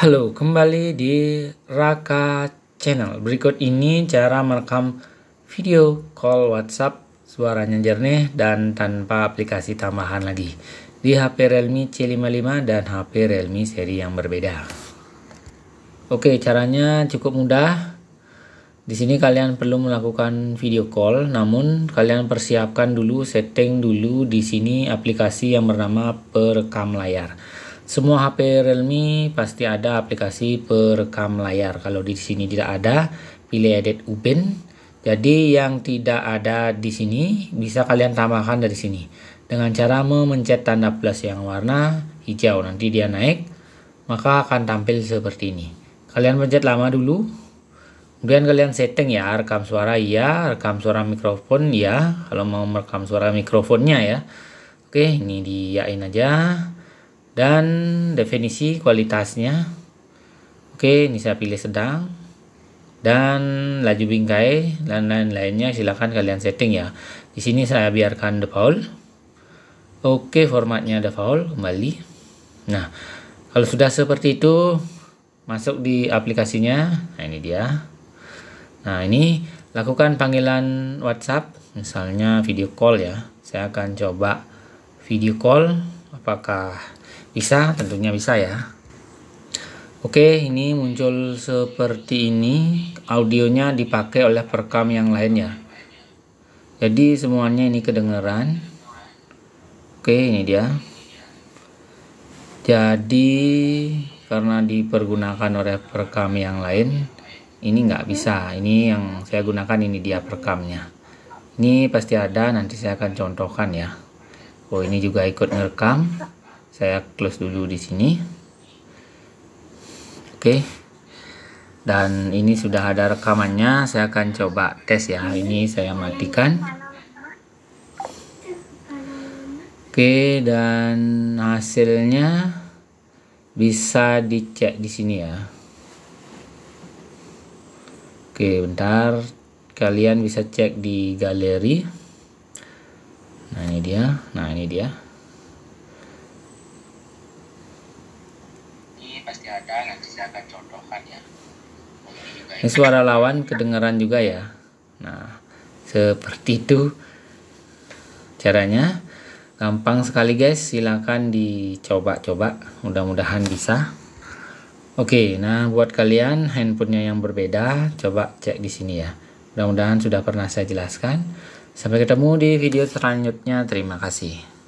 Halo, kembali di Raka Channel. Berikut ini cara merekam video call WhatsApp suaranya jernih dan tanpa aplikasi tambahan lagi di HP Realme C55 dan HP Realme seri yang berbeda. Oke, caranya cukup mudah. Di sini kalian perlu melakukan video call, namun kalian persiapkan dulu setting dulu di sini aplikasi yang bernama perekam layar. Semua HP Realme pasti ada aplikasi perekam layar. Kalau di sini tidak ada, pilih edit Ubin. Jadi yang tidak ada di sini bisa kalian tambahkan dari sini dengan cara memencet tanda plus yang warna hijau. Nanti dia naik, maka akan tampil seperti ini. Kalian pencet lama dulu. Kemudian kalian setting ya, rekam suara iya, rekam suara mikrofon ya. Kalau mau merekam suara mikrofonnya ya. Oke, ini diain aja dan definisi kualitasnya oke ini saya pilih sedang dan laju bingkai dan lain-lainnya silahkan kalian setting ya di sini saya biarkan default oke formatnya default kembali nah kalau sudah seperti itu masuk di aplikasinya nah ini dia nah ini lakukan panggilan WhatsApp misalnya video call ya saya akan coba video call apakah bisa, tentunya bisa ya. Oke, ini muncul seperti ini. Audionya dipakai oleh perekam yang lainnya. Jadi semuanya ini kedengeran. Oke, ini dia. Jadi karena dipergunakan oleh perekam yang lain, ini nggak bisa. Ini yang saya gunakan ini dia perekamnya. Ini pasti ada, nanti saya akan contohkan ya. Oh, ini juga ikut ngerekam saya close dulu di sini oke dan ini sudah ada rekamannya saya akan coba tes ya ini saya matikan oke dan hasilnya bisa dicek di sini ya oke bentar kalian bisa cek di galeri nah ini dia nah ini dia pasti ada nanti saya akan contohkan ya ini suara lawan kedengaran juga ya nah seperti itu caranya gampang sekali guys silahkan dicoba-coba mudah-mudahan bisa oke nah buat kalian handphonenya yang berbeda coba cek di sini ya mudah-mudahan sudah pernah saya jelaskan sampai ketemu di video selanjutnya terima kasih